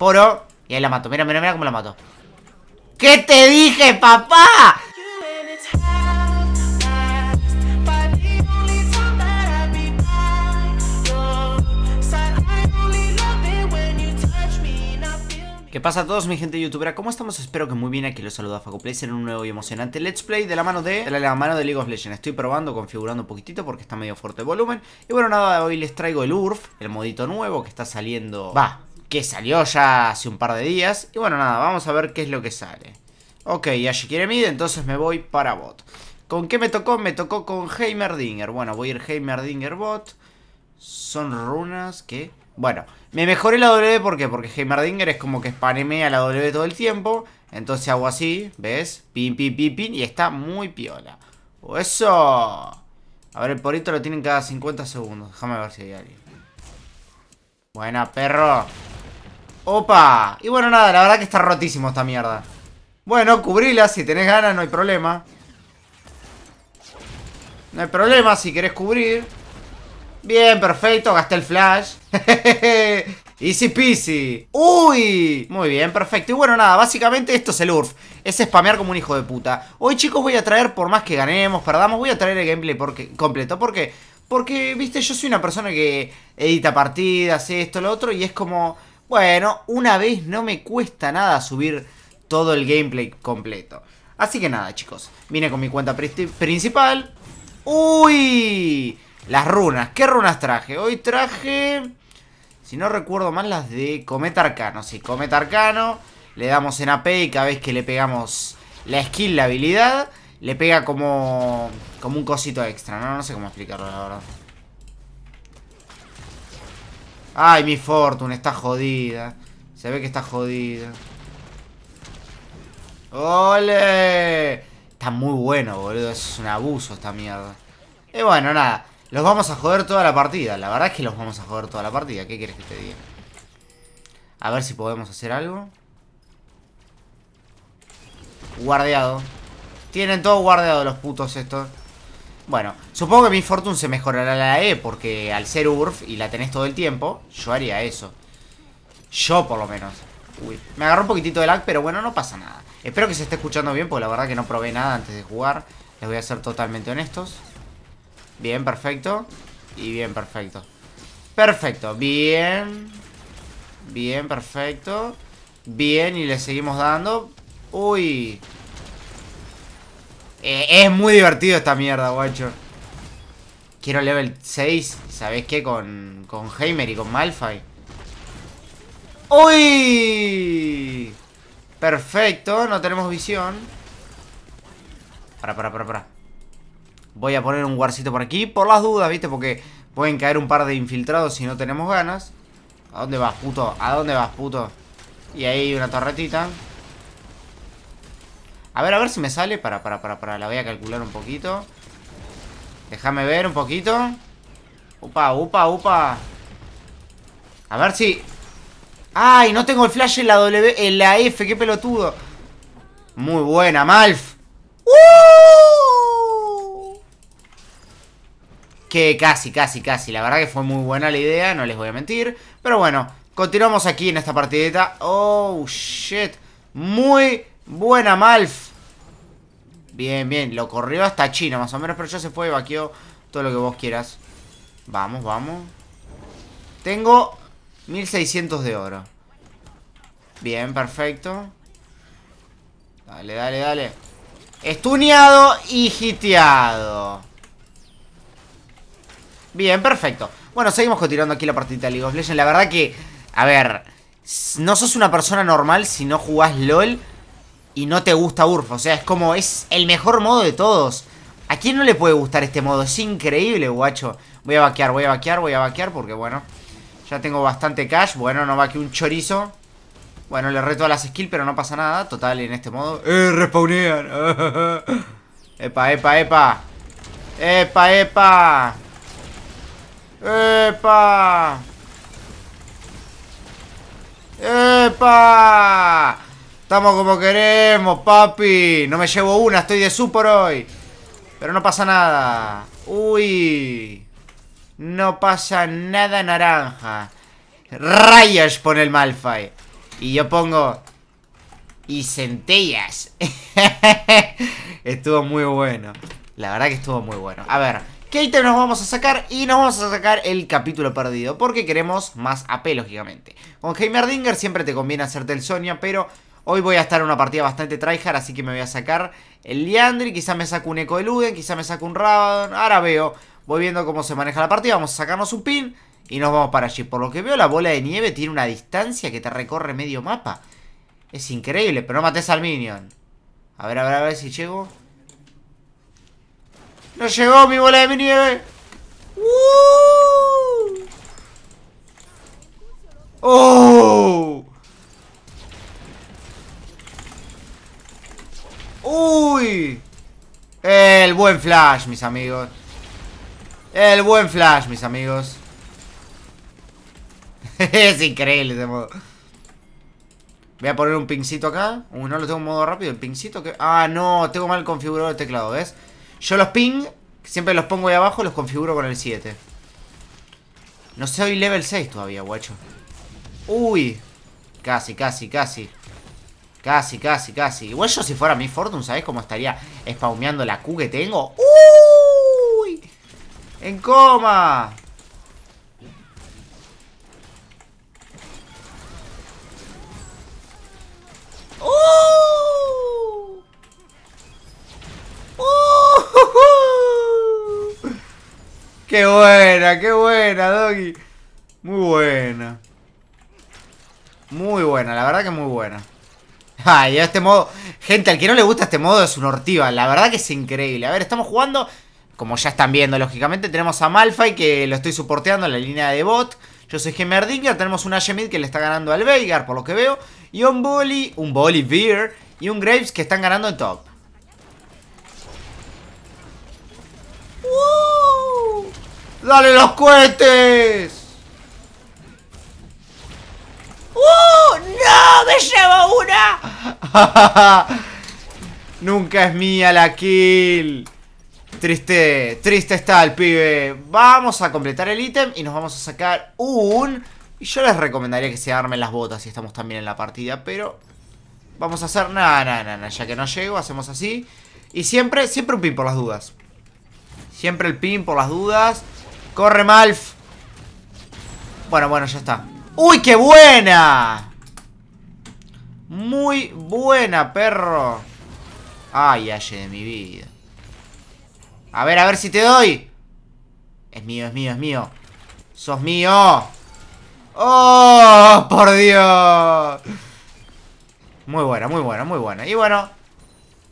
Poro. Y ahí la mato. Mira, mira, mira cómo la mato. ¿Qué te dije, papá? ¿Qué pasa a todos mi gente youtubera? ¿Cómo estamos? Espero que muy bien, aquí los saluda FacoPlays en un nuevo y emocionante Let's Play de la mano de, de la mano de League of Legends Estoy probando, configurando un poquitito porque está medio fuerte el volumen Y bueno, nada, hoy les traigo el URF, el modito nuevo que está saliendo, va, que salió ya hace un par de días. Y bueno, nada, vamos a ver qué es lo que sale. Ok, si quiere mid, entonces me voy para bot. ¿Con qué me tocó? Me tocó con Heimerdinger. Bueno, voy a ir Heimerdinger bot. Son runas que... Bueno, me mejoré la W, ¿por qué? Porque Heimerdinger es como que spanemea la W todo el tiempo. Entonces hago así, ¿ves? Pin, pin, pin, pin, y está muy piola. ¡Eso! A ver, el porito lo tienen cada 50 segundos. Déjame ver si hay alguien. Buena, perro. ¡Opa! Y bueno, nada, la verdad que está rotísimo esta mierda. Bueno, cubrila, si tenés ganas no hay problema. No hay problema si querés cubrir. Bien, perfecto, gasté el flash. Easy peasy. ¡Uy! Muy bien, perfecto. Y bueno, nada, básicamente esto es el URF. Es spamear como un hijo de puta. Hoy, chicos, voy a traer, por más que ganemos, perdamos, voy a traer el gameplay porque, completo. ¿Por qué? Porque, viste, yo soy una persona que edita partidas, esto, lo otro, y es como... Bueno, una vez no me cuesta nada subir todo el gameplay completo. Así que nada, chicos. Vine con mi cuenta principal. ¡Uy! Las runas. ¿Qué runas traje? Hoy traje... Si no recuerdo mal, las de Cometa Arcano. Sí, Cometa Arcano. Le damos en AP y cada vez que le pegamos la skill, la habilidad, le pega como, como un cosito extra. No, no sé cómo explicarlo, la verdad. Ay, mi Fortune está jodida. Se ve que está jodida. ¡Ole! Está muy bueno, boludo. Es un abuso esta mierda. Y bueno, nada. Los vamos a joder toda la partida. La verdad es que los vamos a joder toda la partida. ¿Qué quieres que te diga? A ver si podemos hacer algo. Guardeado. Tienen todo guardeado los putos estos. Bueno, supongo que mi Fortune se mejorará la E porque al ser URF y la tenés todo el tiempo, yo haría eso. Yo por lo menos. Uy, me agarró un poquitito de lag, pero bueno, no pasa nada. Espero que se esté escuchando bien porque la verdad que no probé nada antes de jugar. Les voy a ser totalmente honestos. Bien, perfecto. Y bien, perfecto. Perfecto, bien. Bien, perfecto. Bien, y le seguimos dando. Uy, eh, es muy divertido esta mierda, guacho. Quiero level 6, ¿sabés qué? Con, con Heimer y con Malphite. ¡Uy! Perfecto, no tenemos visión. Para, para, para, para. Voy a poner un guarcito por aquí, por las dudas, ¿viste? Porque pueden caer un par de infiltrados si no tenemos ganas. ¿A dónde vas, puto? ¿A dónde vas, puto? Y ahí una torretita. A ver, a ver si me sale. Para, para, para, para. La voy a calcular un poquito. Déjame ver un poquito. Upa, upa, upa. A ver si... ¡Ay! No tengo el flash en la W... En la F. ¡Qué pelotudo! Muy buena, Malf. ¡Uh! Que casi, casi, casi. La verdad que fue muy buena la idea. No les voy a mentir. Pero bueno. Continuamos aquí en esta partidita. ¡Oh, shit! Muy Buena, Malf. Bien, bien. Lo corrió hasta China, más o menos. Pero ya se fue y vaqueó todo lo que vos quieras. Vamos, vamos. Tengo 1600 de oro. Bien, perfecto. Dale, dale, dale. Estuneado y hiteado. Bien, perfecto. Bueno, seguimos cotirando aquí la partita de League of Legends. La verdad que, a ver, no sos una persona normal si no jugás LOL y no te gusta Urf. O sea, es como, es el mejor modo de todos. ¿A quién no le puede gustar este modo? Es increíble, guacho. Voy a vaquear, voy a vaquear, voy a vaquear porque, bueno, ya tengo bastante cash. Bueno, no va que un chorizo. Bueno, le reto a las skills, pero no pasa nada. Total, en este modo... ¡Eh, respawnean! ¡Epa, epa, epa! ¡Epa, epa! ¡Epa! ¡Epa! Estamos como queremos, papi. No me llevo una, estoy de su hoy. Pero no pasa nada. Uy. No pasa nada naranja. Rayos pone el Malphite. Y yo pongo... Y centellas. estuvo muy bueno. La verdad que estuvo muy bueno. A ver, ¿Qué nos vamos a sacar? Y nos vamos a sacar el capítulo perdido, porque queremos más AP, lógicamente. Con Heimerdinger siempre te conviene hacerte el Sonia, pero Hoy voy a estar en una partida bastante tryhard, así que me voy a sacar el Liandry. Quizá me saco un Eco de Luden, quizá me saco un Rabadon. Ahora veo, voy viendo cómo se maneja la partida. Vamos a sacarnos un pin y nos vamos para allí. Por lo que veo, la bola de nieve tiene una distancia que te recorre medio mapa. Es increíble, pero no mates al minion. A ver, a ver, a ver si llego. ¡No llegó mi bola de nieve! ¡Oh! ¡Uy! El buen flash, mis amigos El buen flash, mis amigos Es increíble de modo Voy a poner un pincito acá Uy, no lo tengo en modo rápido, el pincito que... Ah, no, tengo mal configurado el teclado, ¿ves? Yo los ping, siempre los pongo ahí abajo Los configuro con el 7 No soy level 6 todavía, guacho Uy Casi, casi, casi Casi, casi, casi. Igual yo si fuera mi Fortune, ¿sabes cómo estaría spawneando la Q que tengo? ¡Uy! ¡En coma! oh oh ¡Qué buena, qué buena, Doggy! Muy buena. Muy buena, la verdad que muy buena. Ay, ah, este modo. Gente, al que no le gusta este modo es un ortiva. La verdad que es increíble. A ver, estamos jugando. Como ya están viendo, lógicamente, tenemos a Malphite que lo estoy soporteando en la línea de bot. Yo soy Gemerdinger, tenemos un Ashemid que le está ganando al Veigar, por lo que veo. Y un Bully, un Beer y un Graves que están ganando en top. ¡Dale los cohetes! ¡Uh! ¡No! ¡Me llevo una! Nunca es mía la kill. Triste, triste está el pibe. Vamos a completar el ítem y nos vamos a sacar un... Y Yo les recomendaría que se armen las botas si estamos también en la partida, pero... Vamos a hacer... Nada, nada, nada. Ya que no llego, hacemos así. Y siempre, siempre un pin por las dudas. Siempre el pin por las dudas. ¡Corre, Malf! Bueno, bueno, ya está. ¡Uy, qué buena! Muy buena, perro. Ay, ay de mi vida. A ver, a ver si te doy. Es mío, es mío, es mío. ¡Sos mío! ¡Oh, por Dios! Muy buena, muy buena, muy buena. Y bueno.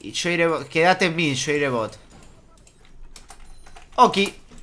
Y yo Quédate en mí, yo iré bot. Ok.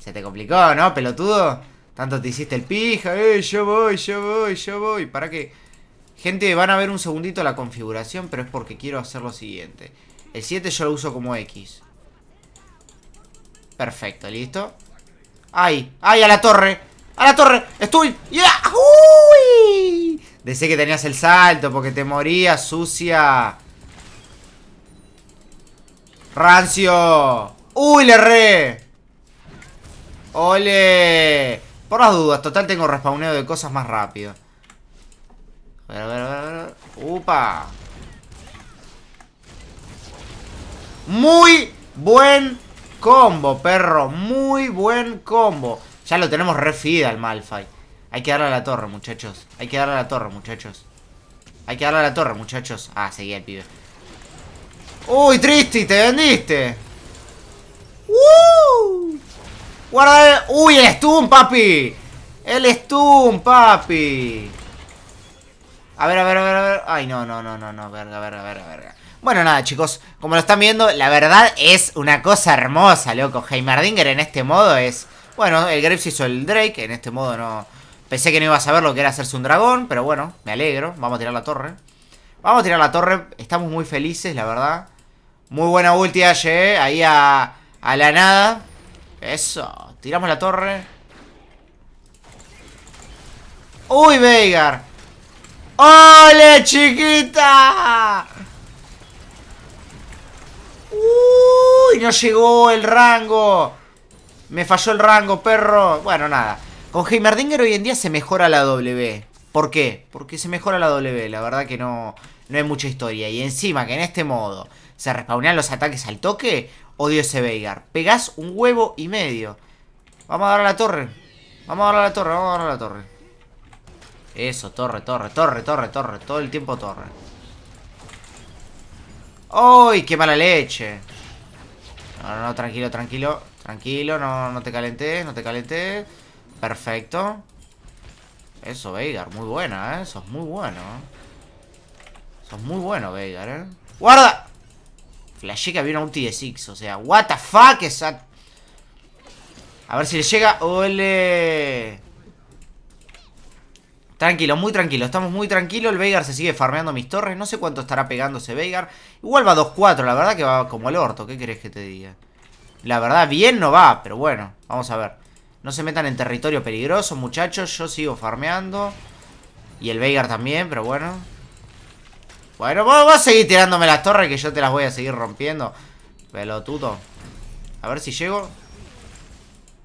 Se te complicó, ¿no, pelotudo? Tanto te hiciste el pija, eh, yo voy, yo voy, yo voy. ¿Para qué? Gente, van a ver un segundito la configuración, pero es porque quiero hacer lo siguiente. El 7 yo lo uso como X. Perfecto, ¿listo? ¡Ay! ¡Ay, a la torre! ¡A la torre! ¡Estoy! ¡Yeah! ¡Uy! Decía que tenías el salto porque te morías, sucia. ¡Rancio! ¡Uy, le re. ¡Ole! Por las dudas, total tengo respawneo de cosas más rápido. A ver, a ver, a ver. ¡Upa! Muy buen combo, perro. Muy buen combo. Ya lo tenemos refida al Malphite. Hay que darle a la torre, muchachos. Hay que darle a la torre, muchachos. Hay que darle a la torre, muchachos. Ah, seguía el pibe. ¡Uy, triste! ¡Te vendiste! ¡Woo! Guarda ¡Uy, el stun, papi! ¡El stun, papi! A ver, a ver, a ver, a ver. Ay, no, no, no, no, no. Verga, verga, verga, verga. Bueno, nada, chicos. Como lo están viendo, la verdad es una cosa hermosa, loco. Heimerdinger en este modo es... Bueno, el Graves hizo el Drake. En este modo no... Pensé que no iba a saber lo que era hacerse un dragón, pero bueno, me alegro. Vamos a tirar la torre. Vamos a tirar la torre. Estamos muy felices, la verdad. Muy buena ulti, eh. ahí a, a la nada. Eso, tiramos la torre ¡Uy, Veigar! ¡Ole, chiquita! ¡Uy! No llegó el rango Me falló el rango, perro Bueno, nada Con Heimerdinger hoy en día se mejora la W ¿Por qué? Porque se mejora la W La verdad que no, no hay mucha historia Y encima que en este modo se respawnan los ataques al toque Odio ese Veigar. Pegas un huevo y medio. Vamos a dar a la torre. Vamos a dar a la torre, vamos a dar a la torre. Eso, torre, torre, torre, torre, torre. Todo el tiempo torre. ¡Ay, qué mala leche! No, no, tranquilo, tranquilo. Tranquilo, no, no te calentes no te calentes Perfecto. Eso, Veigar, muy buena, ¿eh? es muy bueno. Sos muy bueno, Veigar, ¿eh? ¡Guarda! La que había un ulti de Six. O sea, what the fuck A ver si le llega. ¡Ole! Tranquilo, muy tranquilo, estamos muy tranquilos El Veigar se sigue farmeando mis torres No sé cuánto estará pegándose Veigar Igual va 2-4, la verdad que va como el orto ¿Qué querés que te diga? La verdad, bien no va, pero bueno, vamos a ver No se metan en territorio peligroso, muchachos Yo sigo farmeando Y el Veigar también, pero bueno bueno, voy a seguir tirándome las torres que yo te las voy a seguir rompiendo. Pelotudo. A ver si llego.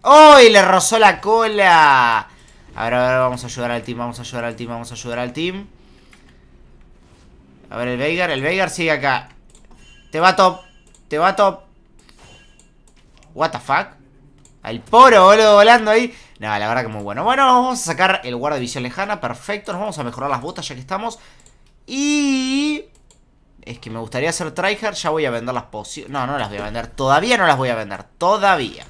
¡Oh! le rozó la cola. A ver, a ver, vamos a ayudar al team, vamos a ayudar al team, vamos a ayudar al team. A ver, el Veigar, el Veigar sigue acá. Te va top, te va top. What the fuck? Al poro, boludo, volando ahí. No, la verdad que muy bueno. Bueno, vamos a sacar el guarda de visión lejana, perfecto. Nos vamos a mejorar las botas ya que estamos. Y... Es que me gustaría hacer tryhard, ya voy a vender las pociones. No, no las voy a vender, todavía no las voy a vender, todavía.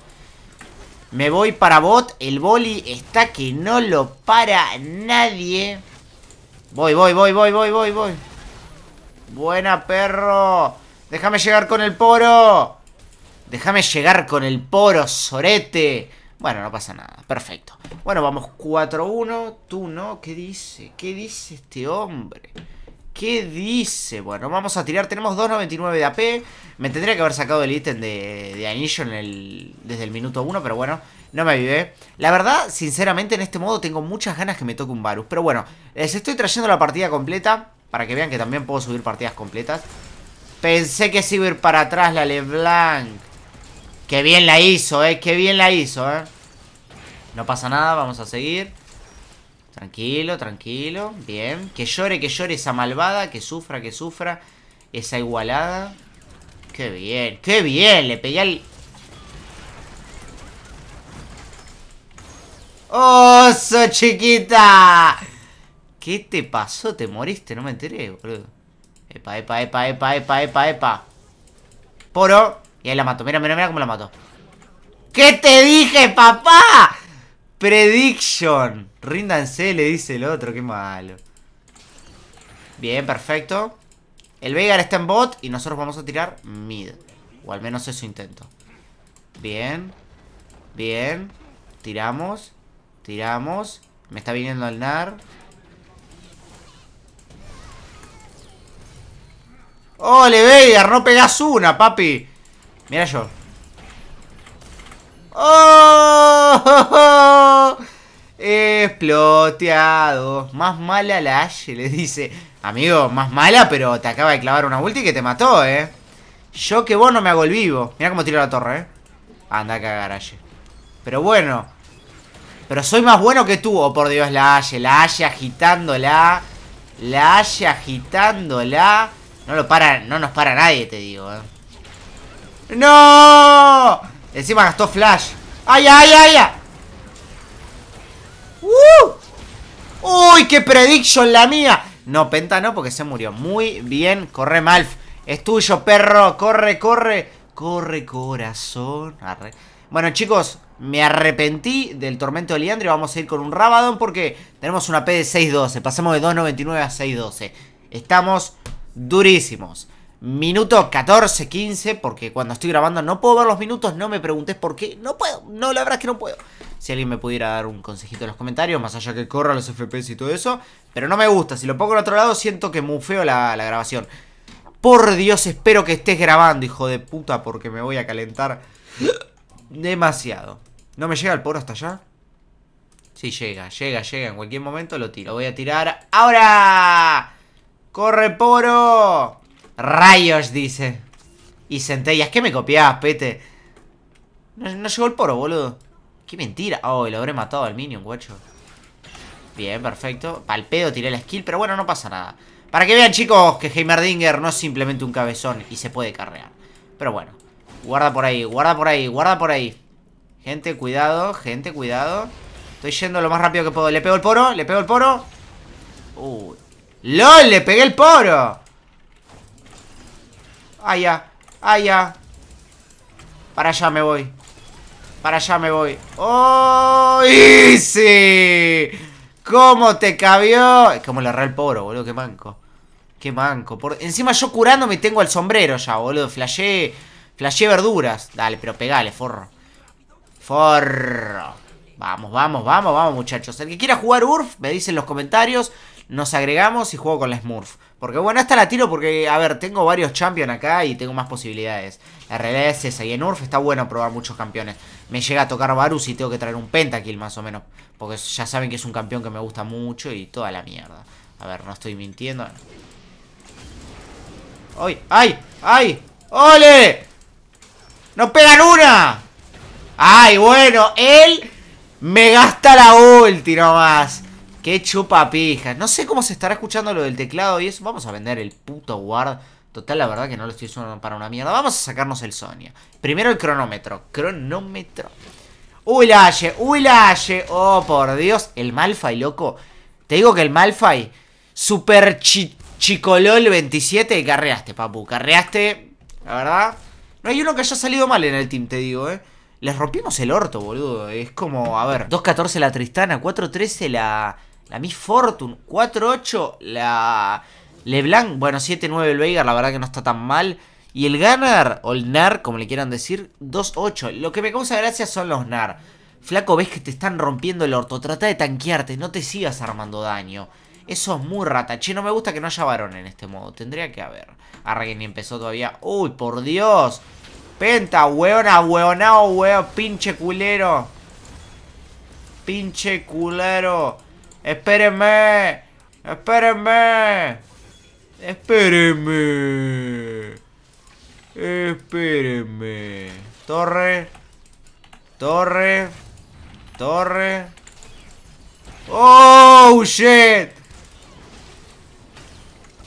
Me voy para bot, el boli está que no lo para nadie. Voy, voy, voy, voy, voy, voy, voy. Buena, perro. Déjame llegar con el poro. Déjame llegar con el poro, sorete. Bueno, no pasa nada. Perfecto. Bueno, vamos 4-1. Tú no. ¿Qué dice? ¿Qué dice este hombre? ¿Qué dice? Bueno, vamos a tirar. Tenemos 2.99 de AP. Me tendría que haber sacado el ítem de, de anillo desde el minuto 1, pero bueno, no me avivé. La verdad, sinceramente, en este modo tengo muchas ganas que me toque un Varus. Pero bueno, les estoy trayendo la partida completa para que vean que también puedo subir partidas completas. Pensé que se iba a ir para atrás la LeBlanc. Qué bien la hizo, eh. Qué bien la hizo, eh. No pasa nada, vamos a seguir. Tranquilo, tranquilo. Bien. Que llore, que llore esa malvada. Que sufra, que sufra. Esa igualada. Qué bien, qué bien. Le pegué al... ¡Oso, chiquita! ¿Qué te pasó? ¿Te moriste? No me enteré, boludo. Epa, epa, epa, epa, epa, epa, epa. Poro. Y ahí la mato. Mira, mira, mira cómo la mato. ¿Qué te dije, papá? Prediction. Ríndanse, le dice el otro. Qué malo. Bien, perfecto. El Veigar está en bot y nosotros vamos a tirar mid. O al menos eso intento. Bien. Bien. Tiramos. Tiramos. Me está viniendo al NAR. ¡Ole, Veigar! ¡No pegas una, papi! Mira yo. ¡Oh! Exploteado. Más mala la Ashe, le dice. Amigo, más mala, pero te acaba de clavar una ulti que te mató, eh. Yo que vos no me hago el vivo. Mira cómo tiro la torre, eh. Anda a cagar, Ashe. Pero bueno. Pero soy más bueno que tú. Oh, por Dios, la Ashe. La Ashe agitándola. La Ashe agitándola. No lo para, no nos para nadie, te digo, eh. ¡No! Encima gastó flash. ¡Ay, ay, ay! ay! uh ¡Uy, qué prediction la mía! No, Penta no, porque se murió. Muy bien, corre, Malf. Es tuyo, perro. Corre, corre. Corre, corazón. Bueno, chicos, me arrepentí del tormento de Liandre. Vamos a ir con un Rabadon porque tenemos una P de 612. Pasemos de 2.99 a 6.12. Estamos durísimos. Minuto 14, 15, porque cuando estoy grabando no puedo ver los minutos, no me preguntes por qué, no puedo, no, la verdad es que no puedo. Si alguien me pudiera dar un consejito en los comentarios, más allá que corra los FPS y todo eso, pero no me gusta, si lo pongo al otro lado siento que mufeo la, la grabación. Por Dios, espero que estés grabando, hijo de puta, porque me voy a calentar demasiado. ¿No me llega el poro hasta allá? Sí, llega, llega, llega, en cualquier momento lo tiro, voy a tirar ahora. ¡Corre, poro! Rayos, dice. Y es que me copiás, pete? No, llegó el poro, boludo. Qué mentira. Oh, lo habré matado al minion, guacho. Bien, perfecto. Palpeo, tiré la skill, pero bueno, no pasa nada. Para que vean, chicos, que Heimerdinger no es simplemente un cabezón y se puede carrear. Pero bueno. Guarda por ahí, guarda por ahí, guarda por ahí. Gente, cuidado, gente, cuidado. Estoy yendo lo más rápido que puedo. Le pego el poro, le pego el poro. Uy. ¡Lol! ¡Le pegué el poro! Allá, allá. Para allá me voy. Para allá me voy. ¡Oh! sí! ¿Cómo te cabió? Es como la real poro, boludo. Qué manco. Qué manco. Encima yo curando me tengo el sombrero ya, boludo. Flashé. Flashé verduras. Dale, pero pegale, forro. Forro. Vamos, vamos, vamos, vamos, muchachos. El que quiera jugar URF, me dice en los comentarios. Nos agregamos y juego con la Smurf. Porque bueno, esta la tiro porque, a ver, tengo varios champions acá y tengo más posibilidades. La realidad es esa. Y en Urf está bueno probar muchos campeones. Me llega a tocar Varus y tengo que traer un pentakill más o menos. Porque ya saben que es un campeón que me gusta mucho y toda la mierda. A ver, no estoy mintiendo. ¡Ay! ¡Ay! ¡Ay! ¡Ole! ¡No pegan una! ¡Ay, bueno! Él me gasta la ulti nomás. Qué chupapija. No sé cómo se estará escuchando lo del teclado y eso. Vamos a vender el puto guard. Total, la verdad que no lo estoy usando para una mierda. Vamos a sacarnos el Sonia. Primero el cronómetro. Cronómetro. Uy, la Uy, la Oh, por Dios. El Malphite, loco. Te digo que el MalFi. Super chicoló Chicolol 27. Carreaste, papu. Carreaste. La verdad. No hay uno que haya salido mal en el team, te digo, eh. Les rompimos el orto, boludo. Es como, a ver, 2.14 la Tristana, 4-13 la la Miss Fortune. 4-8. La Leblanc. Bueno, 7-9 el Veigar. La verdad que no está tan mal. Y el Ganar, o el Nar, como le quieran decir, 2-8. Lo que me causa gracia son los Nar. Flaco, ves que te están rompiendo el orto. Trata de tanquearte. No te sigas armando daño. Eso es muy rata. Che, no me gusta que no haya varón en este modo. Tendría que haber. Arre ni empezó todavía. ¡Uy, por Dios! Penta, weona Weonao, weón. Pinche culero. Pinche culero. ¡Espérenme! ¡Espérenme! ¡Espérenme! ¡Espérenme! Torre. Torre. Torre. ¡Oh, shit!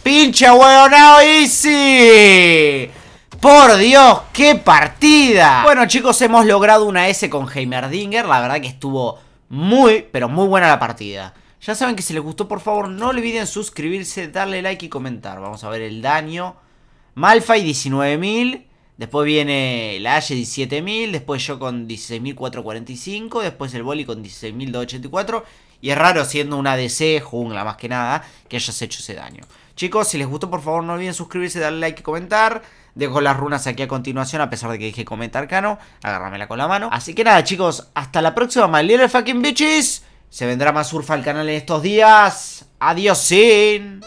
pinche huevonao easy! ¡Por Dios, qué partida! Bueno chicos, hemos logrado una S con Heimerdinger La verdad que estuvo muy, pero muy buena la partida ya saben que si les gustó, por favor, no olviden suscribirse, darle like y comentar. Vamos a ver el daño. Malphite 19.000. Después viene la Ashe 17.000. Después yo con 16.445. Después el Boli con 16.284. Y es raro siendo una DC jungla más que nada que hayas hecho ese daño. Chicos, si les gustó por favor no olviden suscribirse, darle like y comentar. Dejo las runas aquí a continuación a pesar de que dije comentar cano. Agárramela con la mano. Así que nada chicos, hasta la próxima. My little fucking bitches. Se vendrá más surf al canal en estos días. Adiós, sin.